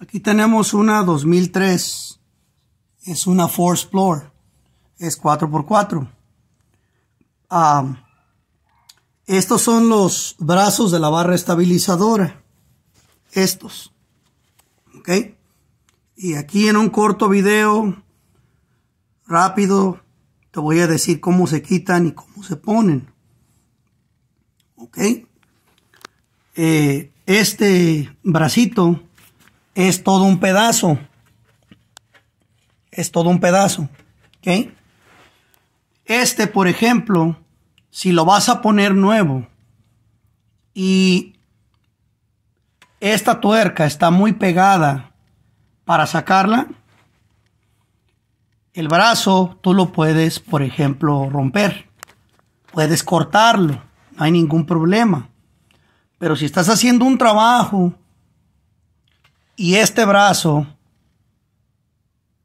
Aquí tenemos una 2003. Es una Force Floor. Es 4x4. Ah, estos son los brazos de la barra estabilizadora. Estos. ¿Ok? Y aquí en un corto video, rápido, te voy a decir cómo se quitan y cómo se ponen. ¿Ok? Eh, este bracito es todo un pedazo. Es todo un pedazo. ¿Ok? Este, por ejemplo, si lo vas a poner nuevo y esta tuerca está muy pegada para sacarla, el brazo tú lo puedes, por ejemplo, romper. Puedes cortarlo, no hay ningún problema. Pero si estás haciendo un trabajo y este brazo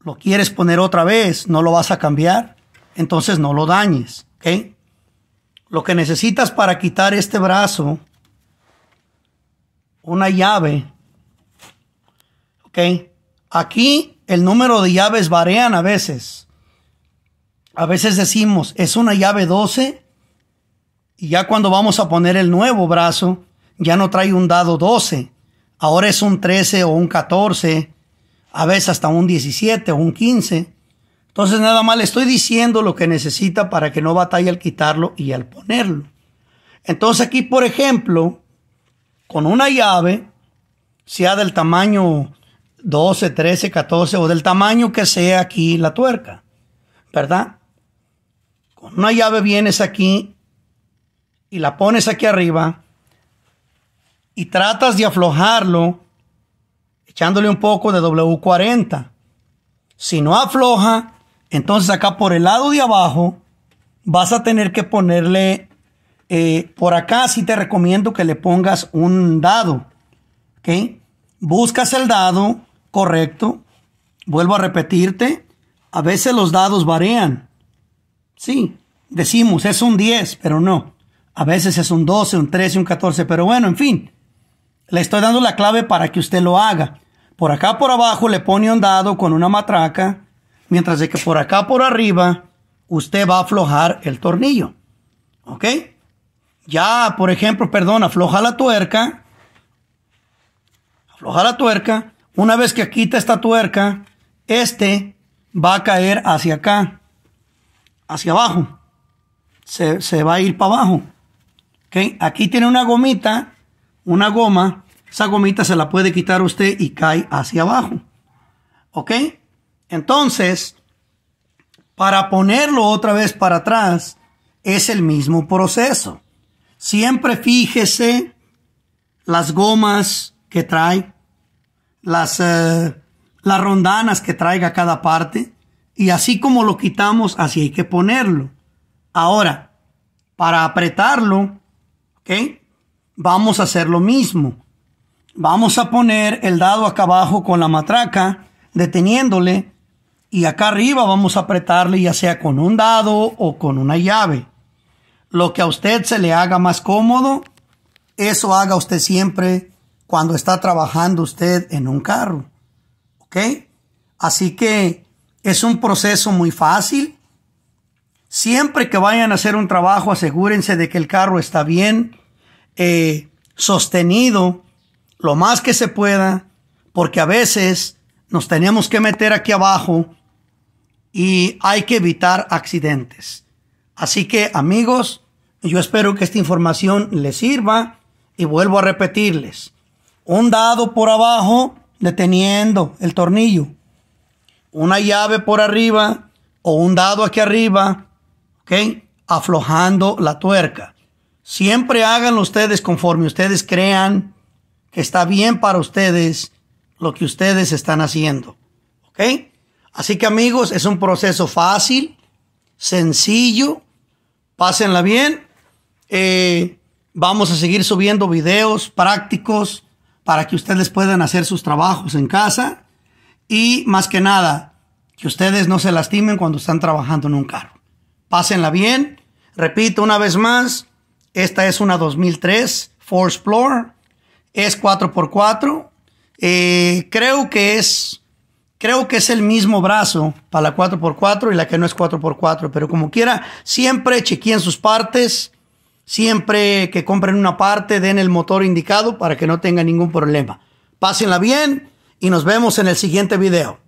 lo quieres poner otra vez, no lo vas a cambiar, entonces no lo dañes, Lo que necesitas para quitar este brazo, una llave, ¿ok? Aquí el número de llaves varían a veces. A veces decimos, es una llave 12, y ya cuando vamos a poner el nuevo brazo, ya no trae un dado 12, Ahora es un 13 o un 14, a veces hasta un 17 o un 15. Entonces nada más le estoy diciendo lo que necesita para que no batalle al quitarlo y al ponerlo. Entonces aquí, por ejemplo, con una llave, sea del tamaño 12, 13, 14 o del tamaño que sea aquí la tuerca, ¿verdad? Con una llave vienes aquí y la pones aquí arriba y tratas de aflojarlo echándole un poco de W40. Si no afloja, entonces acá por el lado de abajo vas a tener que ponerle, eh, por acá sí te recomiendo que le pongas un dado. ¿Ok? Buscas el dado, correcto. Vuelvo a repetirte, a veces los dados varían. Sí, decimos, es un 10, pero no. A veces es un 12, un 13, un 14, pero bueno, en fin. Le estoy dando la clave para que usted lo haga. Por acá por abajo le pone un dado con una matraca, mientras que por acá por arriba usted va a aflojar el tornillo. ¿Ok? Ya, por ejemplo, perdón, afloja la tuerca. Afloja la tuerca. Una vez que quita esta tuerca, este va a caer hacia acá, hacia abajo. Se, se va a ir para abajo. ¿Ok? Aquí tiene una gomita una goma, esa gomita se la puede quitar usted y cae hacia abajo. ¿Ok? Entonces, para ponerlo otra vez para atrás, es el mismo proceso. Siempre fíjese las gomas que trae, las, eh, las rondanas que traiga cada parte, y así como lo quitamos, así hay que ponerlo. Ahora, para apretarlo, ¿ok? vamos a hacer lo mismo. Vamos a poner el dado acá abajo con la matraca, deteniéndole, y acá arriba vamos a apretarle ya sea con un dado o con una llave. Lo que a usted se le haga más cómodo, eso haga usted siempre cuando está trabajando usted en un carro. ¿Ok? Así que es un proceso muy fácil. Siempre que vayan a hacer un trabajo, asegúrense de que el carro está bien, sostenido lo más que se pueda, porque a veces nos tenemos que meter aquí abajo y hay que evitar accidentes. Así que amigos, yo espero que esta información les sirva y vuelvo a repetirles. Un dado por abajo deteniendo el tornillo. Una llave por arriba o un dado aquí arriba, ¿ok? Aflojando la tuerca. Siempre hagan ustedes conforme ustedes crean que está bien para ustedes lo que ustedes están haciendo. ¿Ok? Así que amigos, es un proceso fácil, sencillo. Pásenla bien. Eh, vamos a seguir subiendo videos prácticos para que ustedes puedan hacer sus trabajos en casa. Y más que nada, que ustedes no se lastimen cuando están trabajando en un carro. Pásenla bien. Repito una vez más, esta es una 2003 Force Floor. Es 4x4. Eh, creo que es creo que es el mismo brazo para la 4x4 y la que no es 4x4, pero como quiera, siempre chequeen sus partes, siempre que compren una parte den el motor indicado para que no tengan ningún problema. Pásenla bien y nos vemos en el siguiente video.